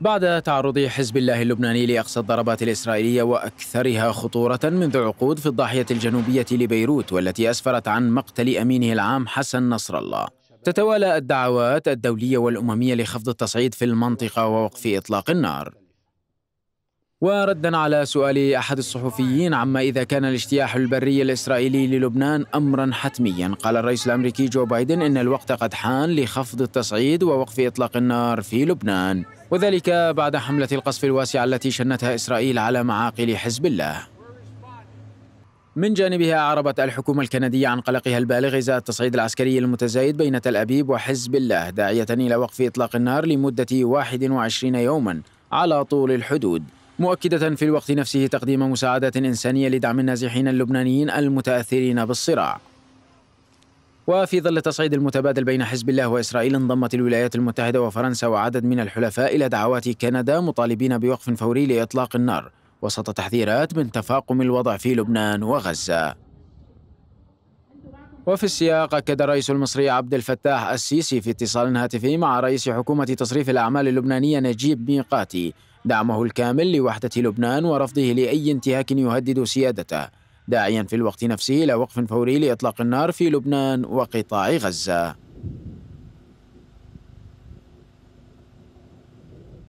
بعد تعرض حزب الله اللبناني لأقصى الضربات الإسرائيلية وأكثرها خطورة منذ عقود في الضاحية الجنوبية لبيروت والتي أسفرت عن مقتل أمينه العام حسن نصر الله تتوالى الدعوات الدولية والأممية لخفض التصعيد في المنطقة ووقف إطلاق النار وردا على سؤال أحد الصحفيين عما إذا كان الاجتياح البري الإسرائيلي للبنان أمرا حتميا قال الرئيس الأمريكي جو بايدن إن الوقت قد حان لخفض التصعيد ووقف إطلاق النار في لبنان وذلك بعد حملة القصف الواسعة التي شنتها إسرائيل على معاقل حزب الله من جانبها أعربت الحكومة الكندية عن قلقها البالغ إزاء التصعيد العسكري المتزايد بين تل أبيب وحزب الله داعية إلى وقف إطلاق النار لمدة 21 يوما على طول الحدود مؤكدة في الوقت نفسه تقديم مساعدات إنسانية لدعم النازحين اللبنانيين المتأثرين بالصراع وفي ظل التصعيد المتبادل بين حزب الله وإسرائيل انضمت الولايات المتحدة وفرنسا وعدد من الحلفاء إلى دعوات كندا مطالبين بوقف فوري لإطلاق النار وسط تحذيرات من تفاقم الوضع في لبنان وغزة وفي السياق أكد الرئيس المصري عبد الفتاح السيسي في اتصال هاتفي مع رئيس حكومة تصريف الأعمال اللبنانية نجيب ميقاتي دعمه الكامل لوحدة لبنان ورفضه لأي انتهاك يهدد سيادته داعيا في الوقت نفسه إلى وقف فوري لإطلاق النار في لبنان وقطاع غزة